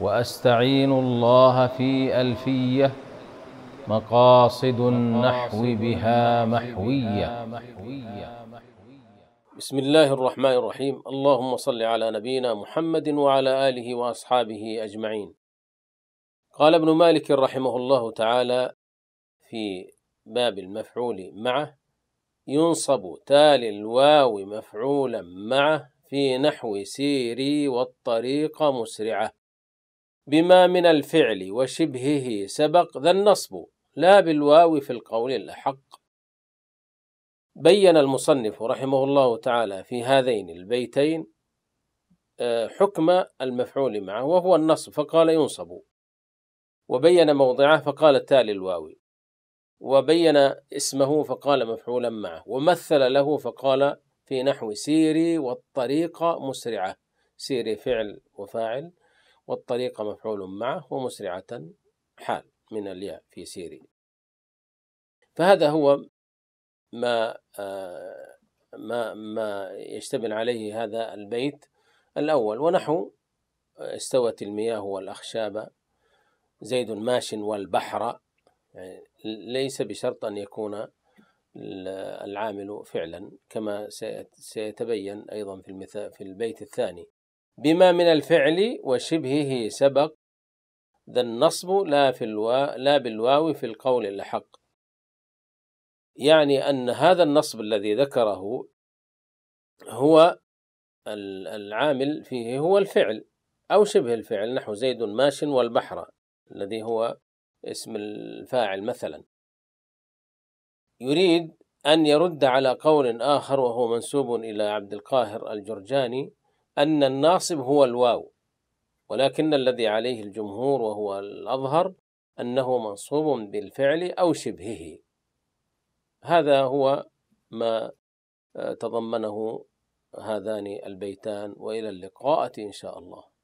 واستعين الله في الفيه مقاصد النحو بها محويه بسم الله الرحمن الرحيم اللهم صل على نبينا محمد وعلى اله واصحابه اجمعين قال ابن مالك رحمه الله تعالى في باب المفعول معه ينصب تالي الواو مفعولا معه في نحو سيري والطريق مسرعه بما من الفعل وشبهه سبق ذا النصب لا بالواو في القول الأحق بين المصنف رحمه الله تعالى في هذين البيتين آه، حكم المفعول معه وهو النصب فقال ينصب وبين موضعه فقال التالي الواوي وبين اسمه فقال مفعولا معه ومثل له فقال في نحو سيري والطريق مسرعة سيري فعل وفاعل والطريقة مفعول معه ومسرعة حال من الياء في سيري فهذا هو ما آه، ما ما يشتمل عليه هذا البيت الأول ونحو استوت المياه والأخشاب زيد ماش والبحر يعني ليس بشرط أن يكون العامل فعلا كما سيتبين أيضا في المثال في البيت الثاني بما من الفعل وشبهه سبق ذا النصب لا في الوا لا بالواو في القول الحق يعني أن هذا النصب الذي ذكره هو العامل فيه هو الفعل أو شبه الفعل نحو زيد ماش والبحر الذي هو اسم الفاعل مثلا يريد أن يرد على قول آخر وهو منسوب إلى عبد القاهر الجرجاني أن الناصب هو الواو ولكن الذي عليه الجمهور وهو الأظهر أنه منصوب بالفعل أو شبهه هذا هو ما آه، تضمنه هذان البيتان وإلى اللقاءة إن شاء الله